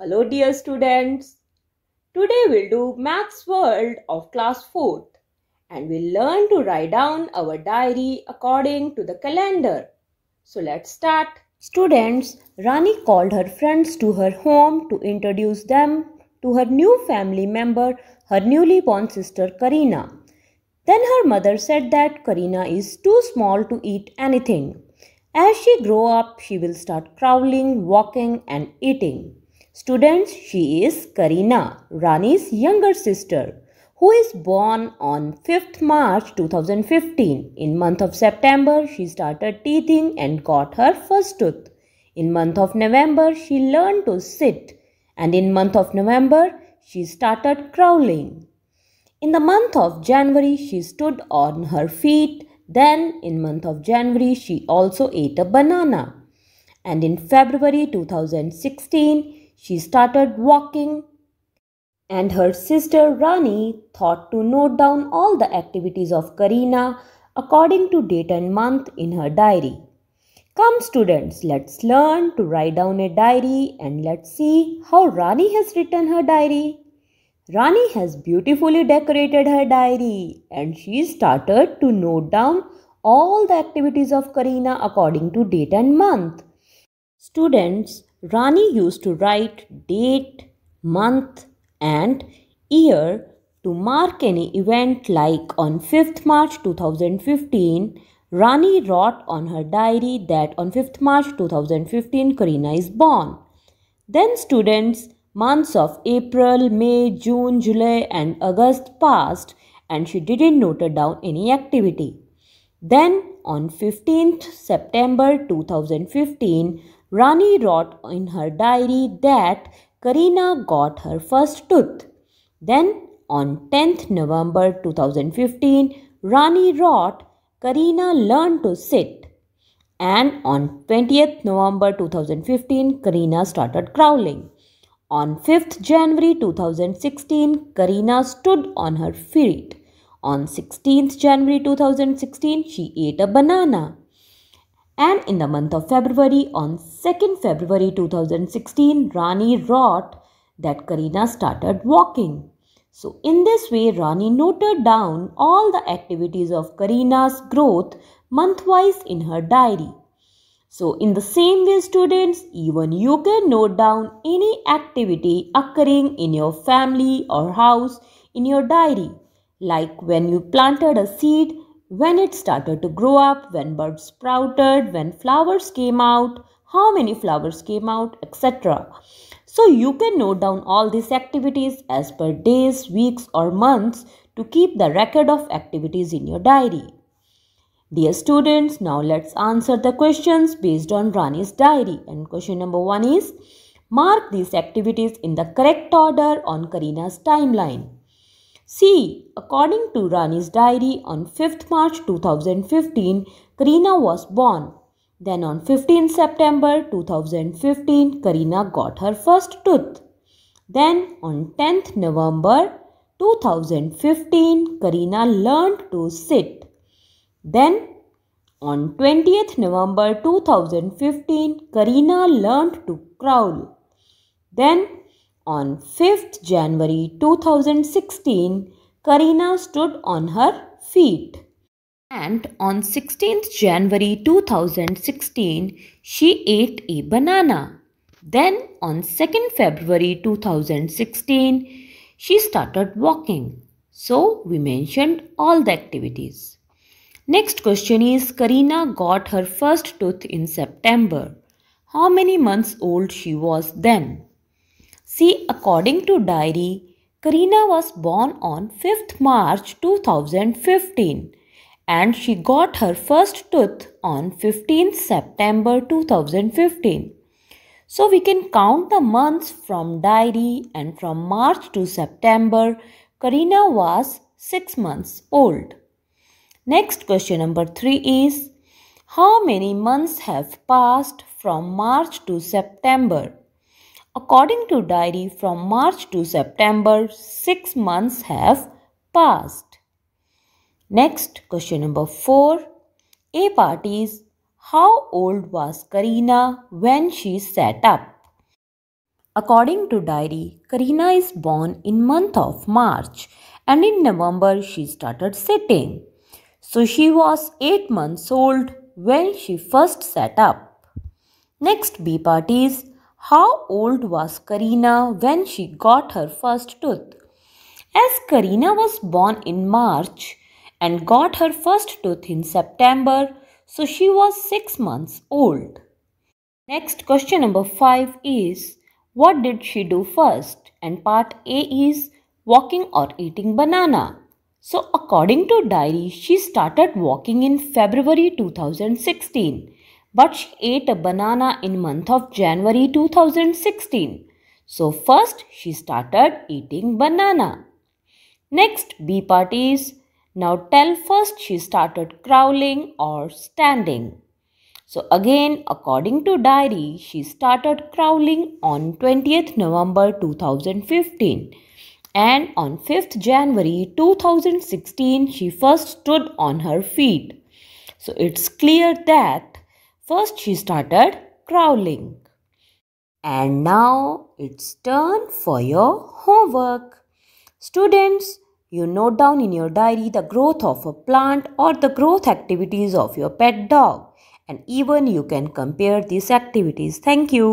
Hello dear students. Today we'll do Maths World of class 4th and we'll learn to write down our diary according to the calendar. So let's start. Students, Rani called her friends to her home to introduce them to her new family member, her newly born sister Karina. Then her mother said that Karina is too small to eat anything. As she grow up, she will start crawling, walking and eating. Students, she is Karina, Rani's younger sister, who is born on 5th March 2015. In month of September, she started teething and got her first tooth. In month of November, she learned to sit. And in month of November, she started crawling. In the month of January, she stood on her feet. Then, in month of January, she also ate a banana. And in February 2016, she started walking. And her sister Rani thought to note down all the activities of Karina according to date and month in her diary. Come students, let's learn to write down a diary and let's see how Rani has written her diary. Rani has beautifully decorated her diary and she started to note down all the activities of Karina according to date and month. Students, Rani used to write date, month, and year to mark any event like on 5th March 2015. Rani wrote on her diary that on 5th March 2015 Karina is born. Then students months of April, May, June, July and August passed and she didn't note down any activity. Then on 15th September 2015 Rani wrote in her diary that Karina got her first tooth. Then, on 10th November 2015, Rani wrote, Karina learned to sit. And on 20th November 2015, Karina started crawling. On 5th January 2016, Karina stood on her feet. On 16th January 2016, she ate a banana. And in the month of February, on 2nd February 2016, Rani wrote that Karina started walking. So, in this way, Rani noted down all the activities of Karina's growth month wise in her diary. So, in the same way, students, even you can note down any activity occurring in your family or house in your diary. Like when you planted a seed, when it started to grow up, when buds sprouted, when flowers came out, how many flowers came out, etc. So you can note down all these activities as per days, weeks or months to keep the record of activities in your diary. Dear students, now let's answer the questions based on Rani's diary. And question number one is, mark these activities in the correct order on Karina's timeline. See, according to Rani's diary, on 5th March 2015, Karina was born. Then on fifteenth September 2015, Karina got her first tooth. Then on 10th November 2015, Karina learned to sit. Then on 20th November 2015, Karina learned to crawl. Then on 5th January 2016, Karina stood on her feet. And on 16th January 2016, she ate a banana. Then on 2nd February 2016, she started walking. So we mentioned all the activities. Next question is Karina got her first tooth in September. How many months old she was then? See, according to diary, Karina was born on 5th March 2015 and she got her first tooth on 15th September 2015. So we can count the months from diary and from March to September, Karina was 6 months old. Next question number 3 is, how many months have passed from March to September? According to diary, from March to September, six months have passed. Next, question number four. A part is, how old was Karina when she set up? According to diary, Karina is born in month of March and in November she started sitting. So she was 8 months old when she first sat up. Next B part is how old was Karina when she got her first tooth? As Karina was born in March and got her first tooth in September, so she was 6 months old. Next question number 5 is what did she do first? And part A is walking or eating banana. So according to diary she started walking in February 2016 but she ate a banana in month of January 2016. So first she started eating banana. Next bee parties. Now tell first she started crawling or standing. So again according to diary she started crawling on 20th November 2015 and on 5th January 2016 she first stood on her feet. So it's clear that First, she started crawling. And now it's turn for your homework. Students, you note down in your diary the growth of a plant or the growth activities of your pet dog. And even you can compare these activities. Thank you.